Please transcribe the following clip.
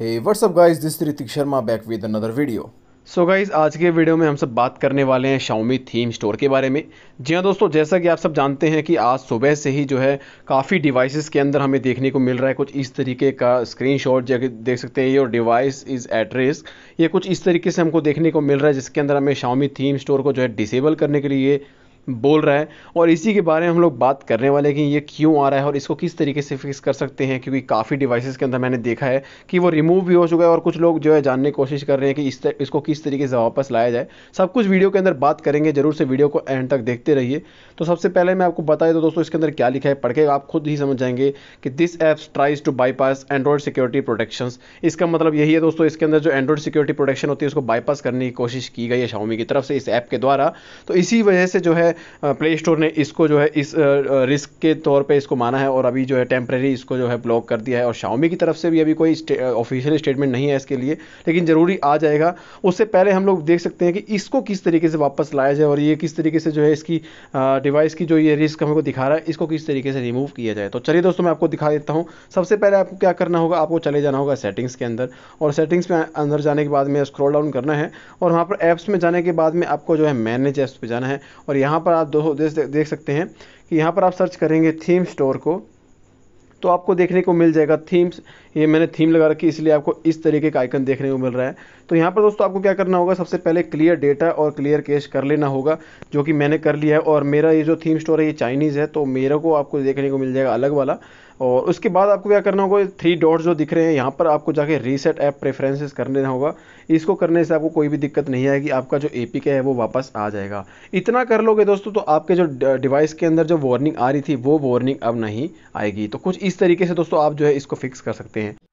up guys? This is Ritik Sharma back with another video so so guys आज के video में हम सब बात करने वाले हैं शाओमी थीम स्टोर के बारे में जी हाँ दोस्तों जैसा कि आप सब जानते हैं कि आज सुबह से ही जो है काफ़ी डिवाइसेस के अंदर हमें देखने को मिल रहा है कुछ इस तरीके का स्क्रीनशॉट जैसे देख सकते हैं ये और डिवाइस इज़ एट रिस्क ये कुछ इस तरीके से हमको देखने को मिल रहा है जिसके अंदर हमें शाओमी थीम स्टोर को जो है डिसेबल करने के लिए बोल रहा है और इसी के बारे में हम लोग बात करने वाले कि ये क्यों आ रहा है और इसको किस तरीके से फिक्स कर सकते हैं क्योंकि काफ़ी डिवाइसेस के अंदर मैंने देखा है कि वो रिमूव भी हो चुका है और कुछ लोग जो है जानने की कोशिश कर रहे हैं कि इस तर, इसको किस तरीके से वापस लाया जाए सब कुछ वीडियो के अंदर बात करेंगे जरूर से वीडियो को एंड तक देखते रहिए तो सबसे पहले मैं आपको बताया तो दोस्तों इसके अंदर क्या लिखा है पढ़ के आप खुद ही समझ जाएंगे कि this apps tries to bypass Android security protection इसका मतलब यही है दोस्तों इसके अंदर जो एंड्रॉयड सिक्योरिटी प्रोटेक्शन होती है उसको बाईपास करने की कोशिश की गई है शाओमी की तरफ से इस ऐप के द्वारा तो इसी वजह से जो है प्ले स्टोर ने इसको जो है इस रिस्क के तौर पे इसको माना है और अभी जो है टेम्प्रेरी इसको जो है ब्लॉक कर दिया है और शाओमी की तरफ से भी अभी कोई ऑफिशियल स्टेटमेंट नहीं है इसके लिए लेकिन ज़रूरी आ जाएगा उससे पहले हम लोग देख सकते हैं कि इसको किस तरीके से वापस लाया जाए और ये किस तरीके से जो है इसकी डिवाइस की जो ये रिस्क हमको दिखा रहा है इसको किस तरीके से रिमूव किया जाए तो चलिए दोस्तों मैं आपको दिखा देता हूँ सबसे पहले आपको क्या करना होगा आपको चले जाना होगा सेटिंग्स के अंदर और सेटिंग्स में अंदर जाने के बाद में स्क्रॉल डाउन करना है और वहाँ पर ऐप्स में जाने के बाद में आपको जो है मैनेज ऐप्स पर जाना है और यहाँ यहाँ पर आप दो देख सकते हैं कि यहाँ पर आप सर्च करेंगे थीम स्टोर को तो आपको देखने को मिल जाएगा थीम्स ये मैंने थीम लगा रखी इसलिए आपको इस तरीके का आइकन देखने को मिल रहा है तो यहाँ पर दोस्तों आपको क्या करना होगा सबसे पहले क्लियर डेटा और क्लियर कैश कर लेना होगा जो कि मैंने कर लिया है और मेरा ये जो थीम स्टोर है ये चाइनीज़ है तो मेरे को आपको देखने को मिल जाएगा अलग वाला और उसके बाद आपको क्या करना होगा थ्री डॉट्स जो दिख रहे हैं यहाँ पर आपको जाके रीसेट ऐप प्रेफरेंसेस कर लेना होगा इसको करने से आपको कोई भी दिक्कत नहीं आएगी आपका जो ए है वो वापस आ जाएगा इतना कर लोगे दोस्तों तो आपके जो डिवाइस के अंदर जो वार्निंग आ रही थी वो वार्निंग अब नहीं आएगी तो कुछ इस इस तरीके से दोस्तों आप जो है इसको फिक्स कर सकते हैं